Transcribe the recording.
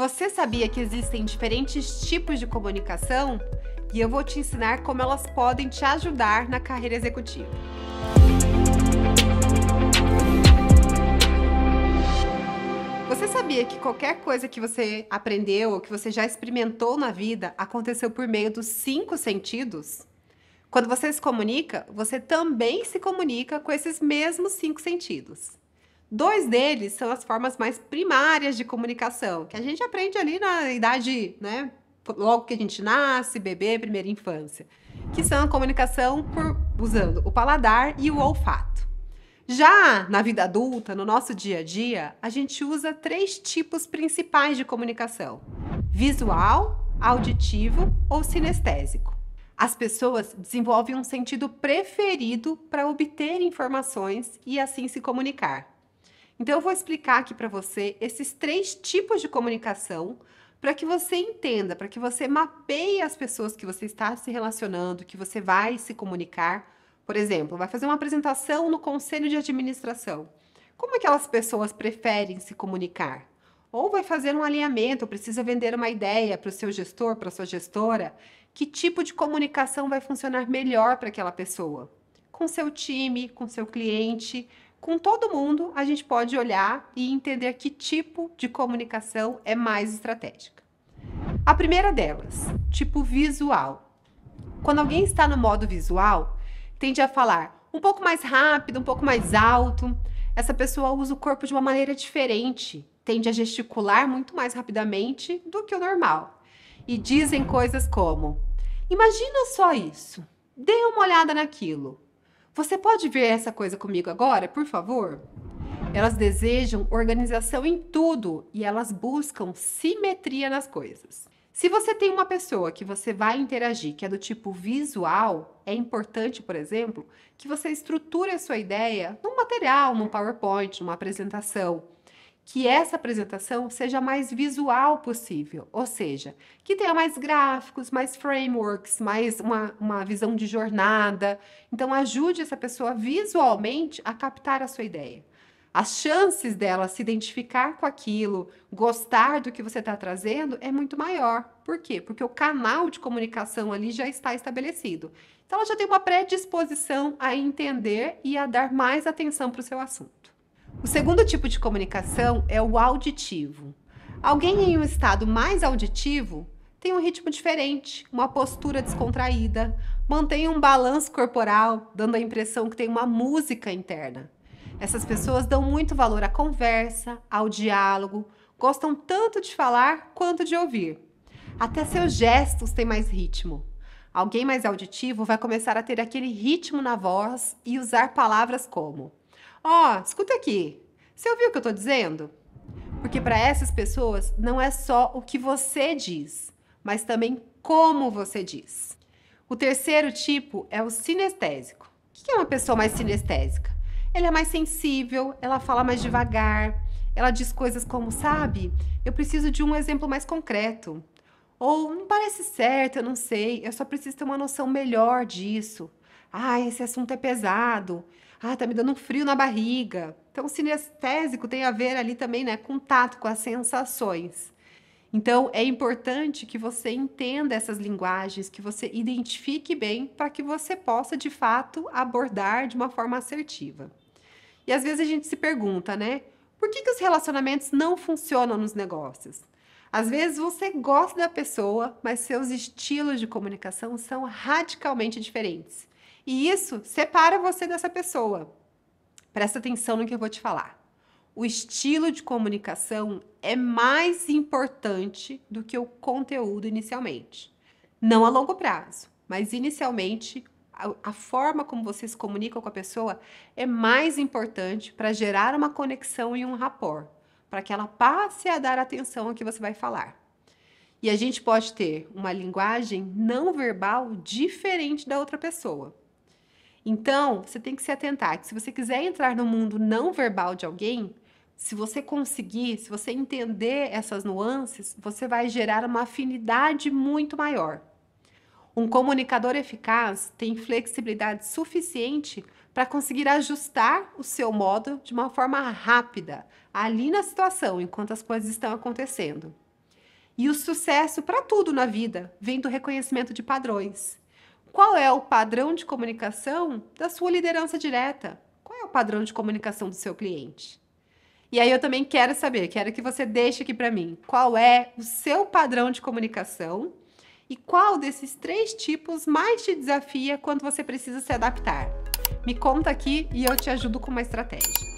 Você sabia que existem diferentes tipos de comunicação? E eu vou te ensinar como elas podem te ajudar na carreira executiva. Você sabia que qualquer coisa que você aprendeu ou que você já experimentou na vida aconteceu por meio dos cinco sentidos? Quando você se comunica, você também se comunica com esses mesmos cinco sentidos. Dois deles são as formas mais primárias de comunicação, que a gente aprende ali na idade, né? Logo que a gente nasce, bebê, primeira infância, que são a comunicação por, usando o paladar e o olfato. Já na vida adulta, no nosso dia a dia, a gente usa três tipos principais de comunicação: visual, auditivo ou sinestésico. As pessoas desenvolvem um sentido preferido para obter informações e assim se comunicar. Então, eu vou explicar aqui para você esses três tipos de comunicação para que você entenda, para que você mapeie as pessoas que você está se relacionando, que você vai se comunicar. Por exemplo, vai fazer uma apresentação no conselho de administração. Como aquelas é pessoas preferem se comunicar? Ou vai fazer um alinhamento, precisa vender uma ideia para o seu gestor, para a sua gestora. Que tipo de comunicação vai funcionar melhor para aquela pessoa? Com seu time, com seu cliente, com todo mundo, a gente pode olhar e entender que tipo de comunicação é mais estratégica. A primeira delas, tipo visual. Quando alguém está no modo visual, tende a falar um pouco mais rápido, um pouco mais alto. Essa pessoa usa o corpo de uma maneira diferente, tende a gesticular muito mais rapidamente do que o normal. E dizem coisas como: Imagina só isso, dê uma olhada naquilo, você pode ver essa coisa comigo agora, por favor? Elas desejam organização em tudo e elas buscam simetria nas coisas. Se você tem uma pessoa que você vai interagir que é do tipo visual, é importante, por exemplo, que você estruture a sua ideia num material, num PowerPoint, numa apresentação que essa apresentação seja mais visual possível, ou seja, que tenha mais gráficos, mais frameworks, mais uma, uma visão de jornada. Então, ajude essa pessoa visualmente a captar a sua ideia. As chances dela se identificar com aquilo, gostar do que você está trazendo, é muito maior. Por quê? Porque o canal de comunicação ali já está estabelecido. Então, ela já tem uma predisposição a entender e a dar mais atenção para o seu assunto. O segundo tipo de comunicação é o auditivo. Alguém em um estado mais auditivo tem um ritmo diferente, uma postura descontraída, mantém um balanço corporal, dando a impressão que tem uma música interna. Essas pessoas dão muito valor à conversa, ao diálogo, gostam tanto de falar quanto de ouvir. Até seus gestos têm mais ritmo. Alguém mais auditivo vai começar a ter aquele ritmo na voz e usar palavras como Ó, oh, escuta aqui. Você ouviu o que eu tô dizendo? Porque para essas pessoas não é só o que você diz, mas também como você diz. O terceiro tipo é o sinestésico. O que é uma pessoa mais sinestésica? Ela é mais sensível, ela fala mais devagar, ela diz coisas como, sabe, eu preciso de um exemplo mais concreto. Ou não parece certo, eu não sei, eu só preciso ter uma noção melhor disso. Ah, esse assunto é pesado ah, tá me dando um frio na barriga. Então, o sinestésico tem a ver ali também, né, com tato, com as sensações. Então, é importante que você entenda essas linguagens, que você identifique bem para que você possa, de fato, abordar de uma forma assertiva. E às vezes a gente se pergunta, né? Por que, que os relacionamentos não funcionam nos negócios? Às vezes você gosta da pessoa, mas seus estilos de comunicação são radicalmente diferentes. E isso separa você dessa pessoa. Presta atenção no que eu vou te falar. O estilo de comunicação é mais importante do que o conteúdo inicialmente. Não a longo prazo, mas inicialmente a, forma como vocês comunicam com a pessoa é mais importante para gerar uma conexão e um rapport, para que ela passe a dar atenção ao que você vai falar. E a gente pode ter uma linguagem não verbal diferente da outra pessoa. Então, você tem que se atentar que se você quiser entrar no mundo não verbal de alguém, se você conseguir, se você entender essas nuances, você vai gerar uma afinidade muito maior. Um comunicador eficaz tem flexibilidade suficiente para conseguir ajustar o seu modo de uma forma rápida, ali na situação, enquanto as coisas estão acontecendo. E o sucesso para tudo na vida vem do reconhecimento de padrões. Qual é o padrão de comunicação da sua liderança direta? Qual é o padrão de comunicação do seu cliente? E aí eu também quero saber, quero que você deixe aqui para mim, qual é o seu padrão de comunicação e qual desses três tipos mais te desafia quando você precisa se adaptar? Me conta aqui e eu te ajudo com uma estratégia.